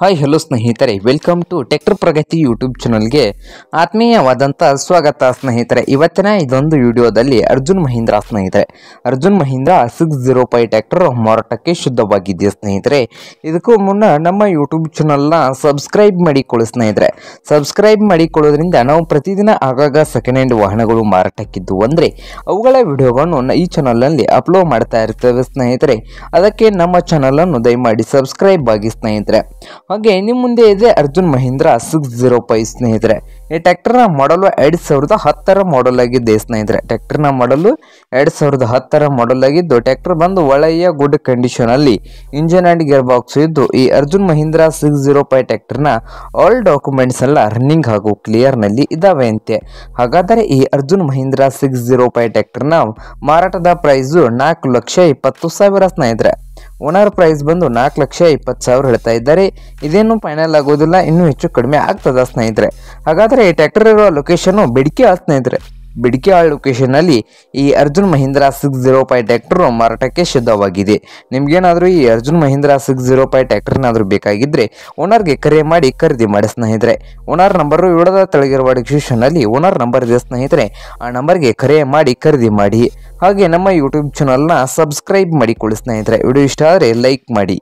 hi hello ಸ್ನೇಹಿತರೆ welcome to tractor Pragati YouTube ಚಾನಲ್ಗೆ ಆತ್ಮೀಯವಾದಂಥ ಸ್ವಾಗತ ಸ್ನೇಹಿತರೆ ಇವತ್ತಿನ ಇದೊಂದು ವಿಡಿಯೋದಲ್ಲಿ ಅರ್ಜುನ್ ಮಹೀಂದ್ರ ಸ್ನೇಹಿತರೆ Arjun Mahindra six zero five tractor ಮಾರಾಟಕ್ಕೆ ಶುದ್ಧವಾಗಿದೆ ಸ್ನೇಹಿತರೆ ಇದಕ್ಕೂ ಮುನ್ನ ನಮ್ಮ ಯೂಟ್ಯೂಬ್ ಚಾನಲ್ನ ಸಬ್ಸ್ಕ್ರೈಬ್ ಮಾಡಿಕೊಳ್ಳಿ ಸ್ನೇಹಿತರೆ ಸಬ್ಸ್ಕ್ರೈಬ್ ಮಾಡಿಕೊಳ್ಳೋದ್ರಿಂದ ನಾವು ಪ್ರತಿದಿನ ಆಗಾಗ ಸೆಕೆಂಡ್ ಹ್ಯಾಂಡ್ ವಾಹನಗಳು ಮಾರಾಟಕ್ಕಿದ್ದು ಅಂದರೆ ಅವುಗಳ ವಿಡಿಯೋಗಳನ್ನು ಈ ಚಾನಲ್ನಲ್ಲಿ ಅಪ್ಲೋಡ್ ಮಾಡ್ತಾ ಇರ್ತೇವೆ ಸ್ನೇಹಿತರೆ ಅದಕ್ಕೆ ನಮ್ಮ ಚಾನಲನ್ನು ದಯಮಾಡಿ ಸಬ್ಸ್ಕ್ರೈಬ್ ಆಗಿ ಸ್ನೇಹಿತರೆ ಹಾಗೆ ನಿಮ್ಮ ಮುಂದೆ ಇದೆ Arjun Mahindra six zero five ಸ್ನೇಹಿತರೆ ಈ ಟ್ಯಾಕ್ಟರ್ನ ಮಾಡಲ್ ಎರಡು ಸಾವಿರದ ಹತ್ತರ ಮಾಡಲ್ ಆಗಿದೆ ಸ್ನೇಹಿತರೆ ಟ್ಯಾಕ್ಟರ್ನ ಮಾಡಲು ಎರಡು ಸಾವಿರದ ಹತ್ತರ ಮಾಡಲ್ ಆಗಿದ್ದು ಟ್ಯಾಕ್ಟರ್ ಬಂದು ಒಳ್ಳೆಯ ಗುಡ್ ಕಂಡೀಷನ್ ಅಲ್ಲಿ ಇಂಜಿನ್ ಅಂಡ್ ಗೇರ್ ಬಾಕ್ಸ್ ಇದ್ದು ಈ Arjun Mahindra six zero five ಟ್ಯಾಕ್ಟರ್ನ ಆಲ್ ಡಾಕ್ಯುಮೆಂಟ್ಸ್ ಎಲ್ಲ ರನ್ನಿಂಗ್ ಹಾಗೂ ಕ್ಲಿಯರ್ ನಲ್ಲಿ ಇದಾವೆ ಅಂತೆ ಹಾಗಾದರೆ ಈ Arjun Mahindra six zero five ಟ್ಯಾಕ್ಟರ್ನ ಮಾರಾಟದ ಪ್ರೈಸು ನಾಲ್ಕು ಲಕ್ಷ ಇಪ್ಪತ್ತು ಸಾವಿರ ಸ್ನೇಹಿತರೆ ಓನರ್ ಪ್ರೈಸ್ ಬಂದು ನಾಲ್ಕು ಲಕ್ಷ ಇಪ್ಪತ್ತು ಸಾವಿರ ಹೇಳ್ತಾ ಇದ್ದಾರೆ ಇದೇನು ಫೈನಲ್ ಆಗೋದಿಲ್ಲ ಇನ್ನೂ ಹೆಚ್ಚು ಕಡಿಮೆ ಆಗ್ತದ ಸ್ನೇಹಿತರೆ ಹಾಗಾದರೆ ಈ ಟ್ಯಾಕ್ಟರ್ ಇರುವ ಲೊಕೇಶನ್ನು ಆ ಸ್ನೇಹಿತರೆ ಲೊಕೇಶನ್ ಲೊಕೇಶನ್ನಲ್ಲಿ ಈ Arjun Mahindra six zero five tractor ಮಾರಾಟಕ್ಕೆ ಸಿದ್ಧವಾಗಿದೆ ನಿಮಗೇನಾದರೂ ಈ Arjun Mahindra six zero five ಟ್ಯಾಕ್ಟರ್ನಾದರೂ ಬೇಕಾಗಿದ್ದರೆ ಓನರ್ಗೆ ಕರೆ ಮಾಡಿ ಖರೀದಿ ಮಾಡಿ ಸ್ನೇಹಿತರೆ ಓನರ್ ನಂಬರು ಇವಡದ ತೊಳಗಿರುವ ಡಿಸ್ಕ್ರಿಪ್ಷನ್ನಲ್ಲಿ ಓನರ್ ನಂಬರ್ ಇದೆ ಸ್ನೇಹಿತರೆ ಆ ನಂಬರ್ಗೆ ಕರೆ ಮಾಡಿ ಖರೀದಿ ಮಾಡಿ ಹಾಗೆ ನಮ್ಮ ಯೂಟ್ಯೂಬ್ ಚಾನಲ್ನ ಸಬ್ಸ್ಕ್ರೈಬ್ ಮಾಡಿಕೊಳ್ಳಿ ಸ್ನೇಹಿತರೆ ವಿಡಿಯೋ ಇಷ್ಟ ಆದರೆ ಲೈಕ್ ಮಾಡಿ